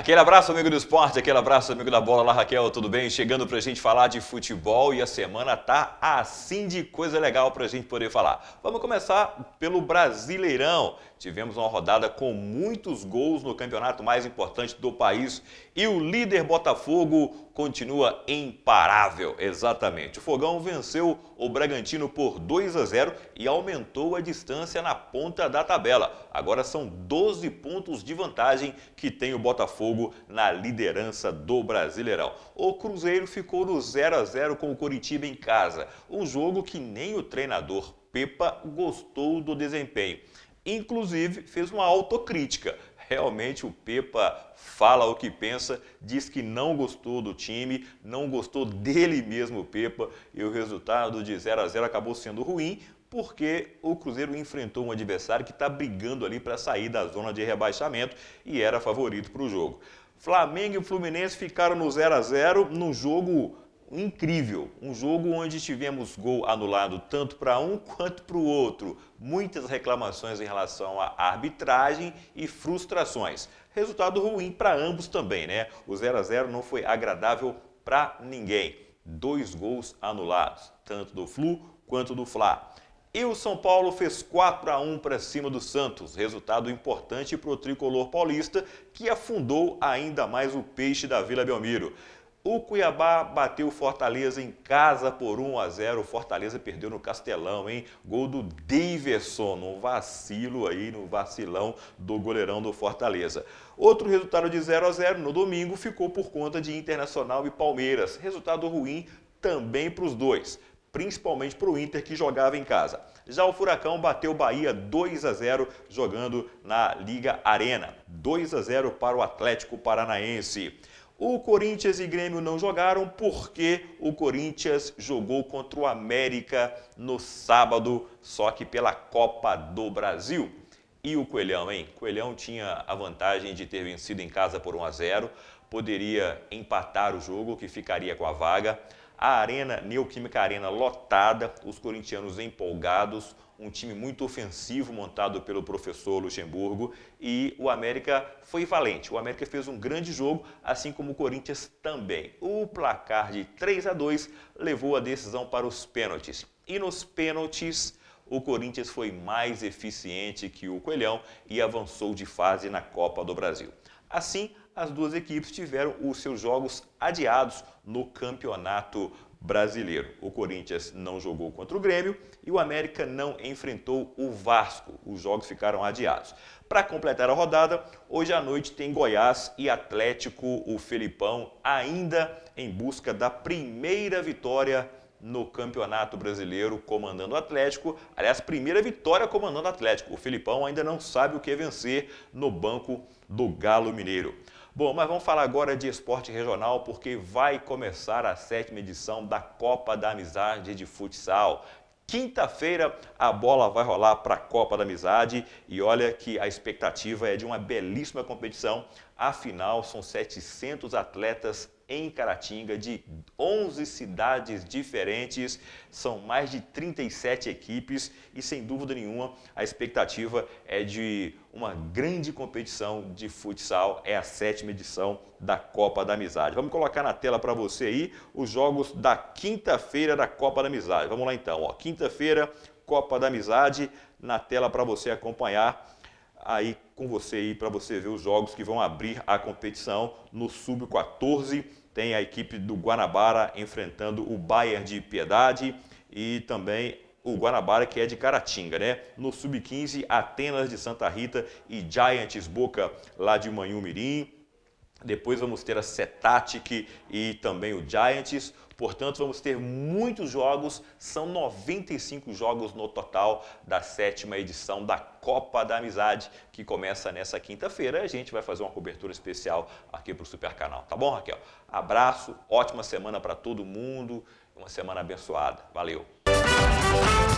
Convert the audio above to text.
Aquele abraço, amigo do esporte, aquele abraço, amigo da bola. Lá, Raquel, tudo bem? Chegando pra gente falar de futebol e a semana tá assim de coisa legal pra gente poder falar. Vamos começar pelo Brasileirão. Tivemos uma rodada com muitos gols no campeonato mais importante do país e o líder Botafogo continua imparável, exatamente. O Fogão venceu o Bragantino por 2 a 0 e aumentou a distância na ponta da tabela. Agora são 12 pontos de vantagem que tem o Botafogo na liderança do Brasileirão. O Cruzeiro ficou no 0 a 0 com o Coritiba em casa, um jogo que nem o treinador Pepa gostou do desempenho inclusive fez uma autocrítica realmente o Pepa fala o que pensa, diz que não gostou do time, não gostou dele mesmo, o Pepa, e o resultado de 0 a 0 acabou sendo ruim, porque o Cruzeiro enfrentou um adversário que está brigando ali para sair da zona de rebaixamento e era favorito para o jogo. Flamengo e Fluminense ficaram no 0 a 0 num jogo incrível, um jogo onde tivemos gol anulado tanto para um quanto para o outro, muitas reclamações em relação à arbitragem e frustrações. Resultado ruim para ambos também, né? O 0 a 0 não foi agradável para ninguém. Dois gols anulados, tanto do Flu quanto do Fla. E o São Paulo fez 4 a 1 para cima do Santos, resultado importante para o tricolor paulista, que afundou ainda mais o peixe da Vila Belmiro. O Cuiabá bateu o Fortaleza em casa por 1 a 0. O Fortaleza perdeu no Castelão, hein? Gol do Daverson, um vacilo aí, no vacilão do goleirão do Fortaleza. Outro resultado de 0 a 0 no domingo ficou por conta de Internacional e Palmeiras. Resultado ruim também para os dois, principalmente para o Inter que jogava em casa. Já o Furacão bateu Bahia 2 a 0 jogando na Liga Arena. 2 a 0 para o Atlético Paranaense. O Corinthians e Grêmio não jogaram porque o Corinthians jogou contra o América no sábado, só que pela Copa do Brasil. E o Coelhão, hein? Coelhão tinha a vantagem de ter vencido em casa por 1 a 0, poderia empatar o jogo, que ficaria com a vaga. A Arena, Neoquímica Arena lotada, os corintianos empolgados, um time muito ofensivo montado pelo professor Luxemburgo e o América foi valente. O América fez um grande jogo, assim como o Corinthians também. O placar de 3 a 2 levou a decisão para os pênaltis. E nos pênaltis, o Corinthians foi mais eficiente que o Coelhão e avançou de fase na Copa do Brasil. Assim, as duas equipes tiveram os seus jogos adiados no Campeonato Brasileiro. O Corinthians não jogou contra o Grêmio e o América não enfrentou o Vasco. Os jogos ficaram adiados. Para completar a rodada, hoje à noite tem Goiás e Atlético, o Felipão ainda em busca da primeira vitória no Campeonato Brasileiro comandando o Atlético. Aliás, primeira vitória comandando o Atlético. O Felipão ainda não sabe o que é vencer no banco do Galo Mineiro. Bom, mas vamos falar agora de esporte regional, porque vai começar a sétima edição da Copa da Amizade de Futsal. Quinta-feira a bola vai rolar para a Copa da Amizade e olha que a expectativa é de uma belíssima competição Afinal, são 700 atletas em Caratinga, de 11 cidades diferentes, são mais de 37 equipes e, sem dúvida nenhuma, a expectativa é de uma grande competição de futsal, é a sétima edição da Copa da Amizade. Vamos colocar na tela para você aí os jogos da quinta-feira da Copa da Amizade. Vamos lá então, quinta-feira, Copa da Amizade, na tela para você acompanhar aí com você aí para você ver os jogos que vão abrir a competição no sub-14 tem a equipe do Guanabara enfrentando o Bayern de Piedade e também o Guanabara que é de Caratinga, né? No sub-15 Atenas de Santa Rita e Giants Boca lá de Manhumirim. Depois vamos ter a Cetatic e também o Giants. Portanto, vamos ter muitos jogos, são 95 jogos no total da sétima edição da Copa da Amizade, que começa nessa quinta-feira. A gente vai fazer uma cobertura especial aqui para o Super Canal. Tá bom, Raquel? Abraço, ótima semana para todo mundo, uma semana abençoada. Valeu! Música